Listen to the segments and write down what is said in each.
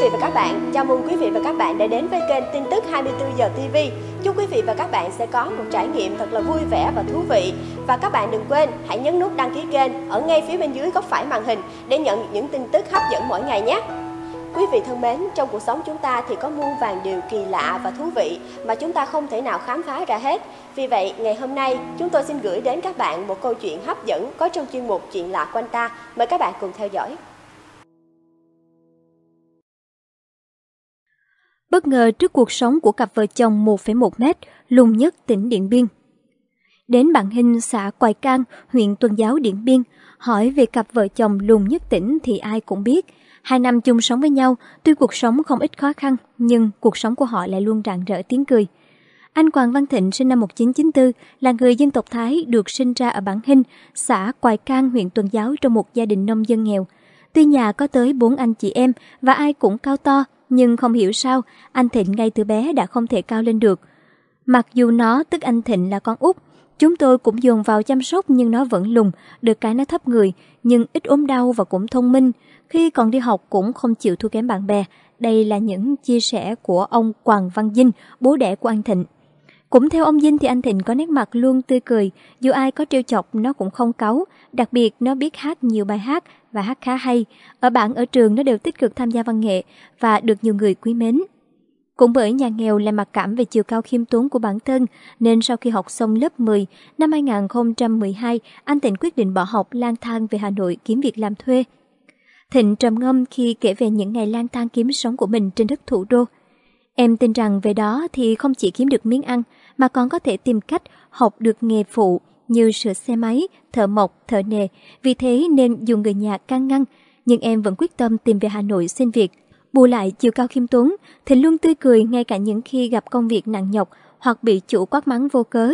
vị và các bạn, chào mừng quý vị và các bạn đã đến với kênh tin tức 24 giờ TV. Chúc quý vị và các bạn sẽ có một trải nghiệm thật là vui vẻ và thú vị. Và các bạn đừng quên hãy nhấn nút đăng ký kênh ở ngay phía bên dưới góc phải màn hình để nhận những tin tức hấp dẫn mỗi ngày nhé. Quý vị thân mến, trong cuộc sống chúng ta thì có muôn vàng điều kỳ lạ và thú vị mà chúng ta không thể nào khám phá ra hết. Vì vậy, ngày hôm nay chúng tôi xin gửi đến các bạn một câu chuyện hấp dẫn có trong chuyên mục Chuyện lạ quanh ta. Mời các bạn cùng theo dõi. bất ngờ trước cuộc sống của cặp vợ chồng 1,1 mét lùng nhất tỉnh Điện Biên. Đến bản hình xã Quài Cang, huyện Tuần Giáo Điện Biên, hỏi về cặp vợ chồng lùng nhất tỉnh thì ai cũng biết. Hai năm chung sống với nhau, tuy cuộc sống không ít khó khăn, nhưng cuộc sống của họ lại luôn rạng rỡ tiếng cười. Anh Quang Văn Thịnh sinh năm 1994 là người dân tộc Thái được sinh ra ở Bản Hinh, xã Quài Cang, huyện Tuần Giáo trong một gia đình nông dân nghèo. Tuy nhà có tới bốn anh chị em và ai cũng cao to, nhưng không hiểu sao anh Thịnh ngay từ bé đã không thể cao lên được. Mặc dù nó, tức anh Thịnh là con út, chúng tôi cũng dồn vào chăm sóc nhưng nó vẫn lùng, được cái nó thấp người, nhưng ít ốm đau và cũng thông minh. Khi còn đi học cũng không chịu thua kém bạn bè. Đây là những chia sẻ của ông Quảng Văn Dinh, bố đẻ của anh Thịnh. Cũng theo ông Dinh thì anh Thịnh có nét mặt luôn tươi cười, dù ai có trêu chọc nó cũng không cáu, đặc biệt nó biết hát nhiều bài hát và hát khá hay. Ở bạn ở trường nó đều tích cực tham gia văn nghệ và được nhiều người quý mến. Cũng bởi nhà nghèo là mặc cảm về chiều cao khiêm tốn của bản thân, nên sau khi học xong lớp 10, năm 2012, anh Thịnh quyết định bỏ học lang thang về Hà Nội kiếm việc làm thuê. Thịnh trầm ngâm khi kể về những ngày lang thang kiếm sống của mình trên đất thủ đô – Em tin rằng về đó thì không chỉ kiếm được miếng ăn, mà còn có thể tìm cách học được nghề phụ như sửa xe máy, thợ mộc, thợ nề. Vì thế nên dù người nhà can ngăn, nhưng em vẫn quyết tâm tìm về Hà Nội xin việc. Bù lại chiều cao khiêm tốn, Thịnh luôn tươi cười ngay cả những khi gặp công việc nặng nhọc hoặc bị chủ quát mắng vô cớ.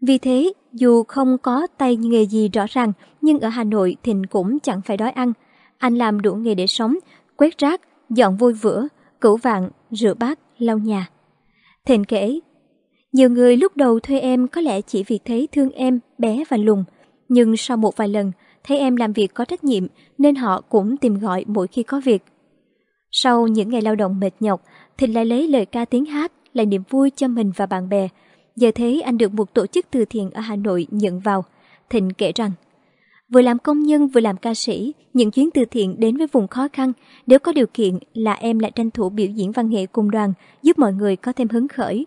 Vì thế, dù không có tay nghề gì rõ ràng, nhưng ở Hà Nội Thịnh cũng chẳng phải đói ăn. Anh làm đủ nghề để sống, quét rác, dọn vôi vữa, cửu vạn, rửa bát, lau nhà. Thịnh kể, nhiều người lúc đầu thuê em có lẽ chỉ vì thấy thương em, bé và lùng, nhưng sau một vài lần, thấy em làm việc có trách nhiệm nên họ cũng tìm gọi mỗi khi có việc. Sau những ngày lao động mệt nhọc, Thịnh lại lấy lời ca tiếng hát là niềm vui cho mình và bạn bè. Giờ thế anh được một tổ chức từ thiện ở Hà Nội nhận vào. Thịnh kể rằng, vừa làm công nhân vừa làm ca sĩ, những chuyến từ thiện đến với vùng khó khăn, nếu có điều kiện là em lại tranh thủ biểu diễn văn nghệ cùng đoàn, giúp mọi người có thêm hứng khởi.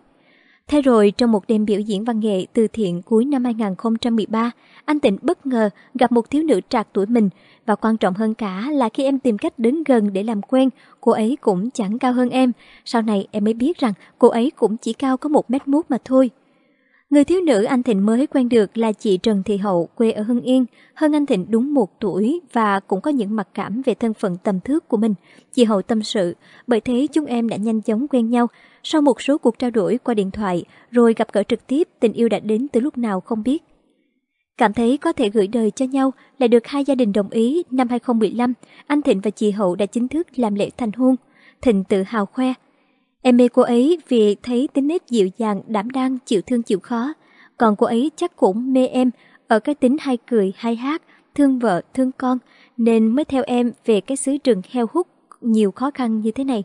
Thế rồi trong một đêm biểu diễn văn nghệ từ thiện cuối năm 2013, anh Tịnh bất ngờ gặp một thiếu nữ trạc tuổi mình và quan trọng hơn cả là khi em tìm cách đứng gần để làm quen, cô ấy cũng chẳng cao hơn em. Sau này em mới biết rằng cô ấy cũng chỉ cao có một mét mút mà thôi. Người thiếu nữ anh Thịnh mới quen được là chị Trần Thị Hậu quê ở Hưng Yên, hơn anh Thịnh đúng một tuổi và cũng có những mặc cảm về thân phận tầm thước của mình. Chị Hậu tâm sự, bởi thế chúng em đã nhanh chóng quen nhau. Sau một số cuộc trao đổi qua điện thoại, rồi gặp gỡ trực tiếp, tình yêu đã đến từ lúc nào không biết. Cảm thấy có thể gửi đời cho nhau là được hai gia đình đồng ý năm 2015, anh Thịnh và chị Hậu đã chính thức làm lễ thành hôn. Thịnh tự hào khoe, Em mê cô ấy vì thấy tính nết dịu dàng, đảm đang, chịu thương chịu khó. Còn cô ấy chắc cũng mê em ở cái tính hay cười hay hát, thương vợ, thương con, nên mới theo em về cái xứ rừng heo hút nhiều khó khăn như thế này.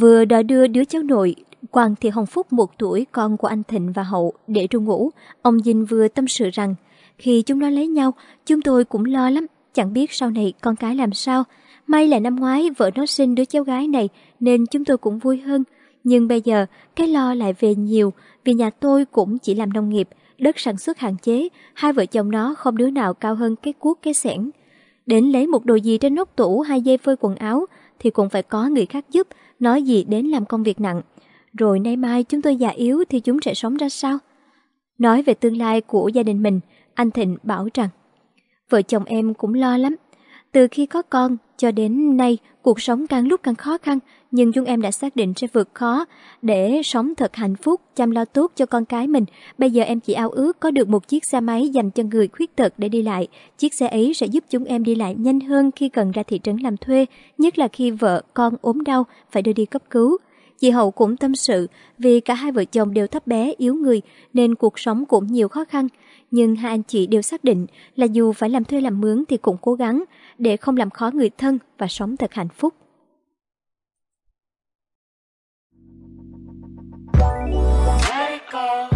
Vừa đã đưa đứa cháu nội, Quang Thị Hồng Phúc một tuổi con của anh Thịnh và Hậu để ru ngủ, ông Dinh vừa tâm sự rằng khi chúng nó lấy nhau, chúng tôi cũng lo lắm, chẳng biết sau này con cái làm sao, May là năm ngoái vợ nó sinh đứa cháu gái này nên chúng tôi cũng vui hơn. Nhưng bây giờ cái lo lại về nhiều vì nhà tôi cũng chỉ làm nông nghiệp, đất sản xuất hạn chế, hai vợ chồng nó không đứa nào cao hơn cái cuốc cái sẻn. Đến lấy một đồ gì trên nóc tủ hay dây phơi quần áo thì cũng phải có người khác giúp, nói gì đến làm công việc nặng. Rồi nay mai chúng tôi già yếu thì chúng sẽ sống ra sao? Nói về tương lai của gia đình mình, anh Thịnh bảo rằng Vợ chồng em cũng lo lắm từ khi có con cho đến nay, cuộc sống càng lúc càng khó khăn, nhưng chúng em đã xác định sẽ vượt khó để sống thật hạnh phúc, chăm lo tốt cho con cái mình. Bây giờ em chỉ ao ước có được một chiếc xe máy dành cho người khuyết tật để đi lại. Chiếc xe ấy sẽ giúp chúng em đi lại nhanh hơn khi cần ra thị trấn làm thuê, nhất là khi vợ con ốm đau phải đưa đi cấp cứu. Chị Hậu cũng tâm sự, vì cả hai vợ chồng đều thấp bé, yếu người nên cuộc sống cũng nhiều khó khăn nhưng hai anh chị đều xác định là dù phải làm thuê làm mướn thì cũng cố gắng để không làm khó người thân và sống thật hạnh phúc. Take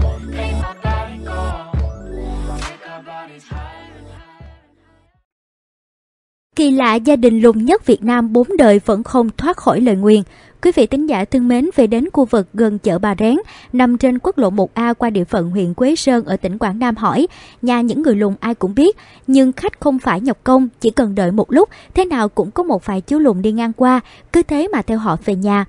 Kỳ lạ gia đình lùng nhất Việt Nam bốn đời vẫn không thoát khỏi lời nguyền. Quý vị tính giả thân mến về đến khu vực gần chợ Bà Rén, nằm trên quốc lộ 1A qua địa phận huyện Quế Sơn ở tỉnh Quảng Nam hỏi, nhà những người lùng ai cũng biết, nhưng khách không phải nhọc công, chỉ cần đợi một lúc, thế nào cũng có một vài chú lùng đi ngang qua, cứ thế mà theo họ về nhà.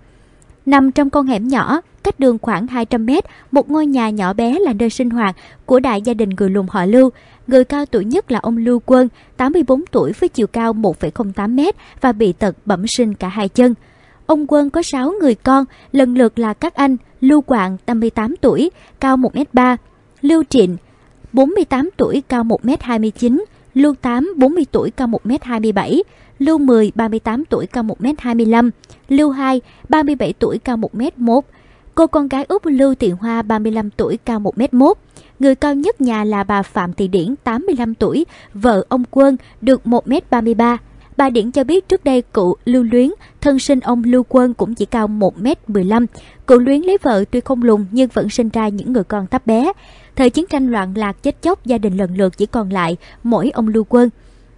Nằm trong con hẻm nhỏ, cách đường khoảng 200 m một ngôi nhà nhỏ bé là nơi sinh hoạt của đại gia đình người lùng họ Lưu. Người cao tuổi nhất là ông Lưu Quân, 84 tuổi với chiều cao 1,08m và bị tật bẩm sinh cả hai chân. Ông Quân có 6 người con, lần lượt là các anh Lưu Quạng 58 tuổi, cao 1m3, Lưu Trịnh 48 tuổi cao 1m29, Lưu Tám, 40 tuổi cao 1m27, Lưu 10 38 tuổi cao 1m25, Lưu 2 37 tuổi cao 1m1. Cô con gái Úc Lưu Thị Hoa 35 tuổi cao 1m1. Người cao nhất nhà là bà Phạm Thị Điển, 85 tuổi, vợ ông Quân, được 1m33. Bà Điển cho biết trước đây cụ Lưu Luyến, thân sinh ông Lưu Quân cũng chỉ cao 1m15. Cụ Luyến lấy vợ tuy không lùn nhưng vẫn sinh ra những người con thấp bé. Thời chiến tranh loạn lạc chết chóc gia đình lần lượt chỉ còn lại mỗi ông Lưu Quân.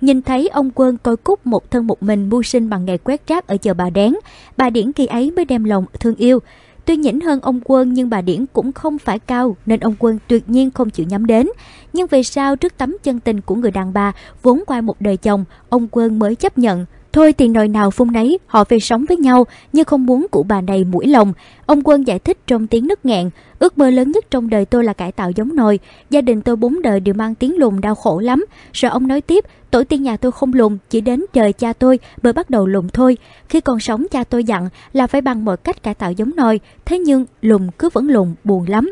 Nhìn thấy ông Quân coi cúc một thân một mình mưu sinh bằng nghề quét rác ở chợ Bà Đén, bà Điển kỳ ấy mới đem lòng thương yêu. Tuy nhỉnh hơn ông Quân nhưng bà Điển cũng không phải cao nên ông Quân tuyệt nhiên không chịu nhắm đến. Nhưng về sau trước tấm chân tình của người đàn bà vốn qua một đời chồng, ông Quân mới chấp nhận Thôi tiền nồi nào phung nấy, họ về sống với nhau, nhưng không muốn cụ bà này mũi lòng. Ông Quân giải thích trong tiếng nức nghẹn, ước mơ lớn nhất trong đời tôi là cải tạo giống nồi. Gia đình tôi bốn đời đều mang tiếng lùn đau khổ lắm. Rồi ông nói tiếp, tổ tiên nhà tôi không lùn, chỉ đến trời cha tôi mới bắt đầu lùn thôi. Khi còn sống cha tôi dặn là phải bằng mọi cách cải tạo giống nồi, thế nhưng lùn cứ vẫn lùn, buồn lắm.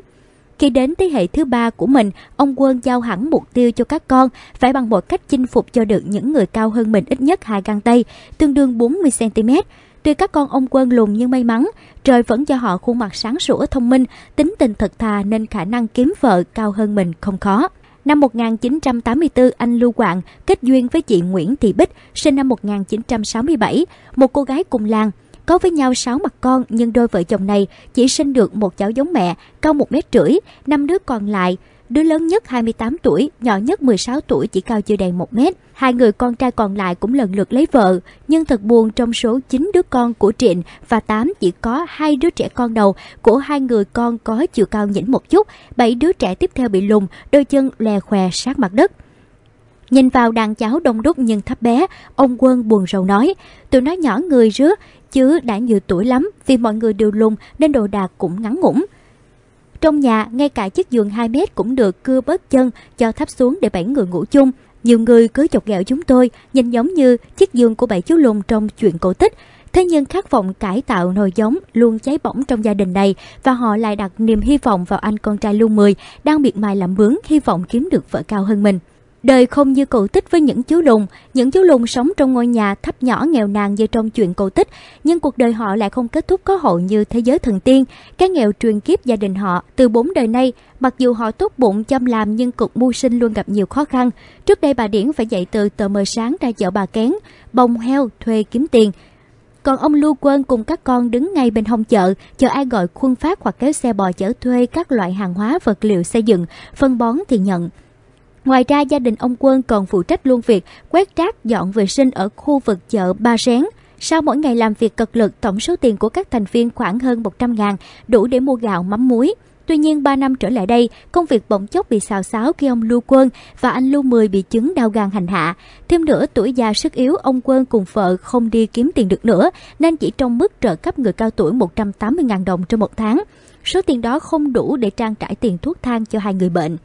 Khi đến thế hệ thứ ba của mình, ông Quân giao hẳn mục tiêu cho các con phải bằng mọi cách chinh phục cho được những người cao hơn mình ít nhất hai găng tay, tương đương 40cm. Tuy các con ông Quân lùn nhưng may mắn, trời vẫn cho họ khuôn mặt sáng sủa thông minh, tính tình thật thà nên khả năng kiếm vợ cao hơn mình không khó. Năm 1984, anh Lưu Quạng kết duyên với chị Nguyễn Thị Bích, sinh năm 1967, một cô gái cùng làng. Có với nhau 6 mặt con nhưng đôi vợ chồng này chỉ sinh được một cháu giống mẹ, cao một mét rưỡi, năm đứa còn lại Đứa lớn nhất 28 tuổi, nhỏ nhất 16 tuổi chỉ cao chưa đầy một mét. Hai người con trai còn lại cũng lần lượt lấy vợ, nhưng thật buồn trong số 9 đứa con của Trịnh và 8 chỉ có hai đứa trẻ con đầu của hai người con có chiều cao nhỉnh một chút, bảy đứa trẻ tiếp theo bị lùn đôi chân lè khòe sát mặt đất. Nhìn vào đàn cháu đông đúc nhưng thấp bé, ông Quân buồn rầu nói, tụi nó nhỏ người rứa, chứ đã nhiều tuổi lắm, vì mọi người đều lùng nên đồ đạc cũng ngắn ngủn. Trong nhà, ngay cả chiếc giường 2 mét cũng được cưa bớt chân cho thấp xuống để bảy người ngủ chung. Nhiều người cứ chọc ghẹo chúng tôi, nhìn giống như chiếc giường của bảy chú lùn trong chuyện cổ tích. Thế nhưng khát vọng cải tạo nồi giống luôn cháy bỏng trong gia đình này và họ lại đặt niềm hy vọng vào anh con trai Lưu Mười đang miệt mài làm bướng hy vọng kiếm được vợ cao hơn mình. Đời không như cổ tích với những chú lùn, những chú lùn sống trong ngôi nhà thấp nhỏ nghèo nàn như trong chuyện cổ tích, nhưng cuộc đời họ lại không kết thúc có hậu như thế giới thần tiên. Cái nghèo truyền kiếp gia đình họ từ bốn đời nay, mặc dù họ tốt bụng chăm làm nhưng cuộc mưu sinh luôn gặp nhiều khó khăn. Trước đây bà Điển phải dậy từ tờ mờ sáng ra chợ bà kén, bông heo thuê kiếm tiền. Còn ông Lưu Quân cùng các con đứng ngay bên hông chợ, chờ ai gọi khuôn phát hoặc kéo xe bò chở thuê các loại hàng hóa vật liệu xây dựng, phân bón thì nhận. Ngoài ra gia đình ông Quân còn phụ trách luôn việc quét rác dọn vệ sinh ở khu vực chợ Ba Rén. Sau mỗi ngày làm việc cực lực, tổng số tiền của các thành viên khoảng hơn 100 ngàn, đủ để mua gạo mắm muối. Tuy nhiên, 3 năm trở lại đây, công việc bỗng chốc bị xào xáo khi ông Lưu Quân và anh Lưu Mười bị chứng đau gan hành hạ. Thêm nữa, tuổi già sức yếu, ông Quân cùng vợ không đi kiếm tiền được nữa, nên chỉ trong mức trợ cấp người cao tuổi 180.000 đồng trong một tháng. Số tiền đó không đủ để trang trải tiền thuốc thang cho hai người bệnh.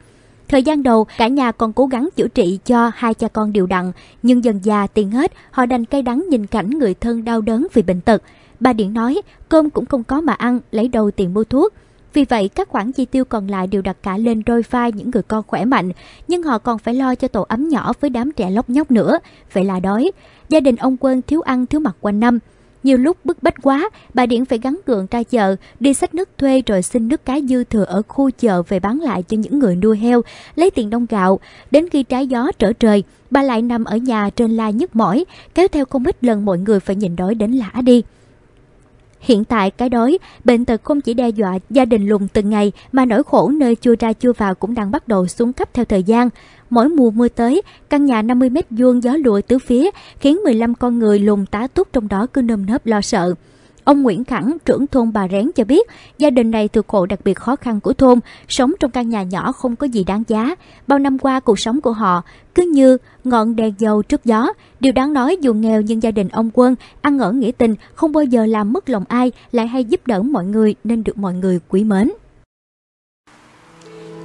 Thời gian đầu, cả nhà còn cố gắng chữa trị cho hai cha con điều đặn, nhưng dần già tiền hết, họ đành cay đắng nhìn cảnh người thân đau đớn vì bệnh tật. Bà Điện nói, cơm cũng không có mà ăn, lấy đầu tiền mua thuốc. Vì vậy, các khoản chi tiêu còn lại đều đặt cả lên đôi vai những người con khỏe mạnh, nhưng họ còn phải lo cho tổ ấm nhỏ với đám trẻ lóc nhóc nữa, vậy là đói. Gia đình ông Quân thiếu ăn thiếu mặc quanh năm, nhiều lúc bức bách quá, bà Điển phải gắn gượng ra chợ, đi sách nước thuê rồi xin nước cá dư thừa ở khu chợ về bán lại cho những người nuôi heo, lấy tiền đông gạo. Đến khi trái gió trở trời, bà lại nằm ở nhà trên la nhức mỏi, kéo theo không ít lần mọi người phải nhìn đói đến lã đi. Hiện tại cái đói, bệnh tật không chỉ đe dọa gia đình lùng từng ngày mà nỗi khổ nơi chưa ra chưa vào cũng đang bắt đầu xuống cấp theo thời gian. Mỗi mùa mưa tới, căn nhà 50 mét vuông gió lụa tứ phía khiến 15 con người lùng tá túc trong đó cứ nơm nớp lo sợ. Ông Nguyễn Khẳng, trưởng thôn Bà Rén cho biết, gia đình này thuộc hộ đặc biệt khó khăn của thôn, sống trong căn nhà nhỏ không có gì đáng giá. Bao năm qua cuộc sống của họ cứ như ngọn đèn dầu trước gió. Điều đáng nói dù nghèo nhưng gia đình ông Quân ăn ở nghĩa tình, không bao giờ làm mất lòng ai, lại hay giúp đỡ mọi người nên được mọi người quý mến.